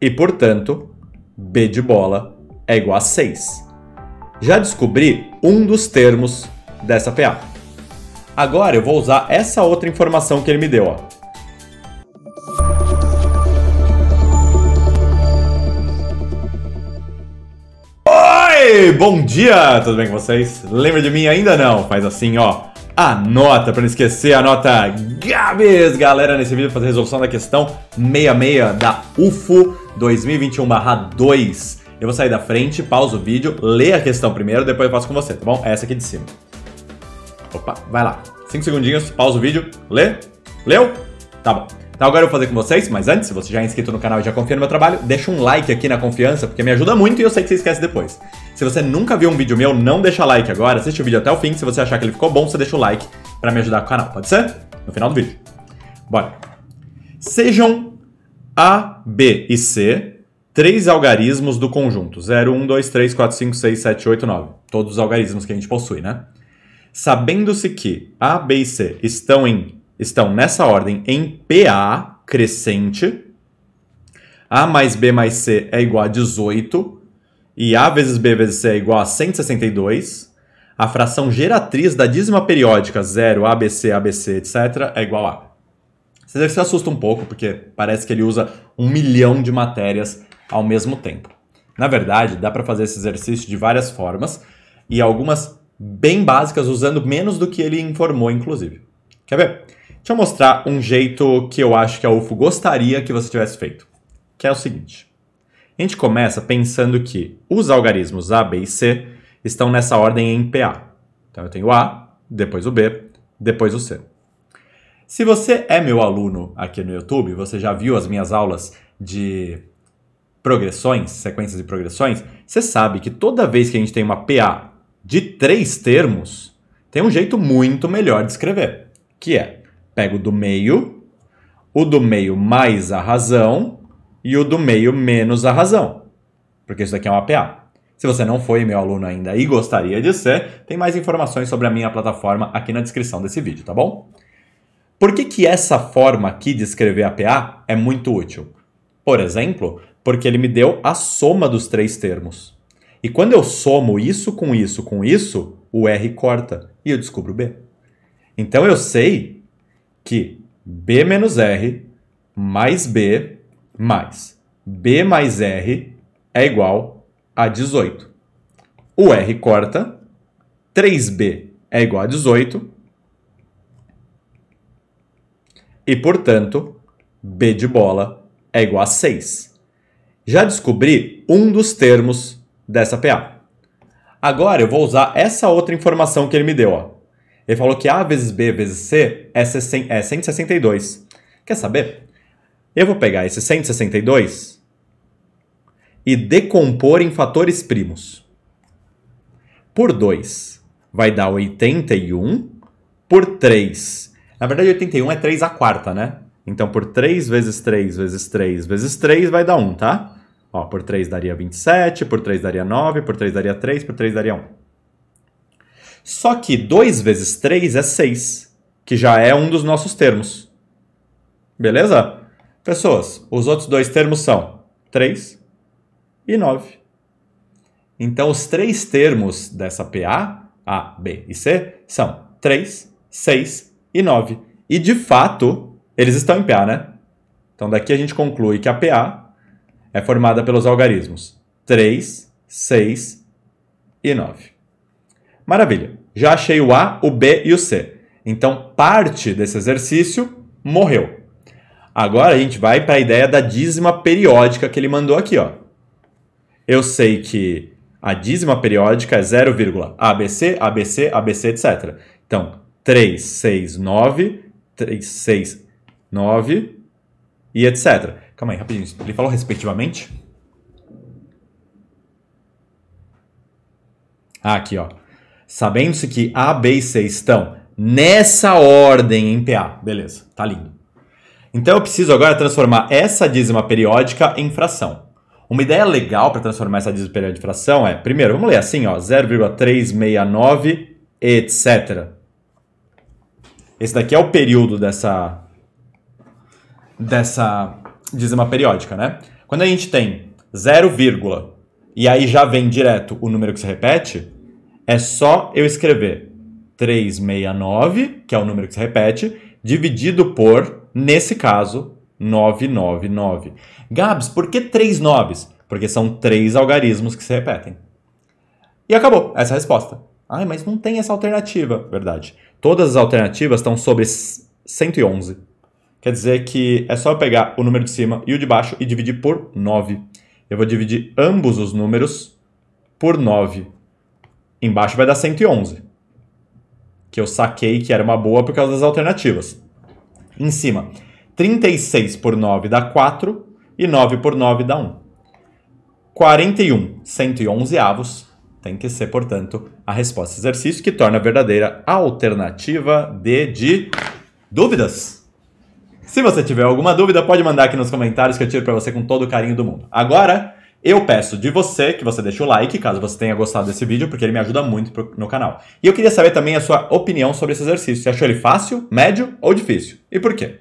E portanto, B de bola é igual a 6. Já descobri um dos termos dessa PA. Agora eu vou usar essa outra informação que ele me deu. Ó. Oi, bom dia! Tudo bem com vocês? Lembra de mim ainda não? Faz assim, ó. Anota, para não esquecer, anota Gabs! Galera, nesse vídeo para fazer a resolução da questão 66 da UFO 2021-2. Eu vou sair da frente, pausa o vídeo, lê a questão primeiro, depois eu faço com você, tá bom? Essa aqui de cima. Opa, vai lá. 5 segundinhos, pausa o vídeo, lê. Leu? Tá bom. Então agora eu vou fazer com vocês, mas antes, se você já é inscrito no canal e já confia no meu trabalho, deixa um like aqui na confiança, porque me ajuda muito e eu sei que você esquece depois. Se você nunca viu um vídeo meu, não deixa like agora, assiste o vídeo até o fim, se você achar que ele ficou bom, você deixa o like para me ajudar com o canal, pode ser? No final do vídeo. Bora. Sejam a, B e C, três algarismos do conjunto. 0, 1, 2, 3, 4, 5, 6, 7, 8, 9. Todos os algarismos que a gente possui, né? Sabendo-se que A, B e C estão, em, estão nessa ordem em PA crescente, A mais B mais C é igual a 18, e A vezes B vezes C é igual a 162, a fração geratriz da dízima periódica 0, ABC, ABC, etc., é igual a você se assusta um pouco, porque parece que ele usa um milhão de matérias ao mesmo tempo. Na verdade, dá para fazer esse exercício de várias formas e algumas bem básicas, usando menos do que ele informou, inclusive. Quer ver? Deixa eu mostrar um jeito que eu acho que a UFO gostaria que você tivesse feito, que é o seguinte. A gente começa pensando que os algarismos A, B e C estão nessa ordem em PA. Então eu tenho o A, depois o B, depois o C. Se você é meu aluno aqui no YouTube, você já viu as minhas aulas de progressões, sequências e progressões, você sabe que toda vez que a gente tem uma PA de três termos, tem um jeito muito melhor de escrever, que é pego o do meio, o do meio mais a razão e o do meio menos a razão, porque isso daqui é uma PA. Se você não foi meu aluno ainda e gostaria de ser, tem mais informações sobre a minha plataforma aqui na descrição desse vídeo, tá bom? Por que, que essa forma aqui de escrever a PA é muito útil? Por exemplo, porque ele me deu a soma dos três termos. E quando eu somo isso com isso com isso, o R corta e eu descubro B. Então eu sei que B menos R mais B mais B mais R é igual a 18. O R corta, 3B é igual a 18 E, portanto, B de bola é igual a 6. Já descobri um dos termos dessa PA. Agora eu vou usar essa outra informação que ele me deu. Ó. Ele falou que A vezes B vezes C é 162. É Quer saber? Eu vou pegar esse 162 e decompor em fatores primos. Por 2 vai dar 81, por 3 na verdade, 81 é 3 a quarta, né? Então, por 3 vezes 3 vezes 3 vezes 3 vai dar 1, tá? Ó, por 3 daria 27, por 3 daria 9, por 3 daria 3, por 3 daria 1. Só que 2 vezes 3 é 6, que já é um dos nossos termos. Beleza? Pessoas, os outros dois termos são 3 e 9. Então, os três termos dessa PA, A, B e C, são 3, 6 e e 9. E de fato, eles estão em PA, né? Então daqui a gente conclui que a PA é formada pelos algarismos 3, 6 e 9. Maravilha. Já achei o A, o B e o C. Então parte desse exercício morreu. Agora a gente vai para a ideia da dízima periódica que ele mandou aqui, ó. Eu sei que a dízima periódica é 0, ABC, ABC, ABC, etc. Então, 369, 369 e etc. Calma aí, rapidinho. Ele falou respectivamente? Ah, aqui, ó. Sabendo-se que A, B e C estão nessa ordem em PA. Beleza, tá lindo. Então eu preciso agora transformar essa dízima periódica em fração. Uma ideia legal para transformar essa dízima periódica em fração é, primeiro, vamos ler assim, ó, 0,369, etc. Esse daqui é o período dessa dessa dízima periódica, né? Quando a gente tem 0, e aí já vem direto o número que se repete, é só eu escrever 369, que é o número que se repete, dividido por, nesse caso, 999. Gabs, por que três noves? Porque são três algarismos que se repetem. E acabou essa é resposta. Ai, mas não tem essa alternativa. Verdade. Todas as alternativas estão sobre 111. Quer dizer que é só eu pegar o número de cima e o de baixo e dividir por 9. Eu vou dividir ambos os números por 9. Embaixo vai dar 111, que eu saquei que era uma boa por causa das alternativas. Em cima, 36 por 9 dá 4 e 9 por 9 dá 1. 41, 111 avos, tem que ser, portanto, a resposta exercício que torna verdadeira a alternativa D de dúvidas. Se você tiver alguma dúvida, pode mandar aqui nos comentários que eu tiro para você com todo o carinho do mundo. Agora, eu peço de você que você deixe o like, caso você tenha gostado desse vídeo, porque ele me ajuda muito no canal. E eu queria saber também a sua opinião sobre esse exercício. Você achou ele fácil, médio ou difícil? E por quê?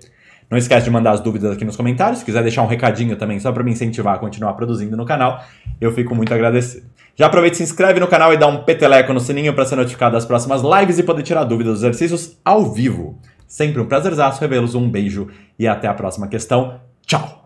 Não esquece de mandar as dúvidas aqui nos comentários. Se quiser deixar um recadinho também, só para me incentivar a continuar produzindo no canal, eu fico muito agradecido. Já aproveita, e se inscreve no canal e dá um peteleco no sininho para ser notificado das próximas lives e poder tirar dúvidas dos exercícios ao vivo. Sempre um prazerzaço revê-los, um beijo e até a próxima questão. Tchau!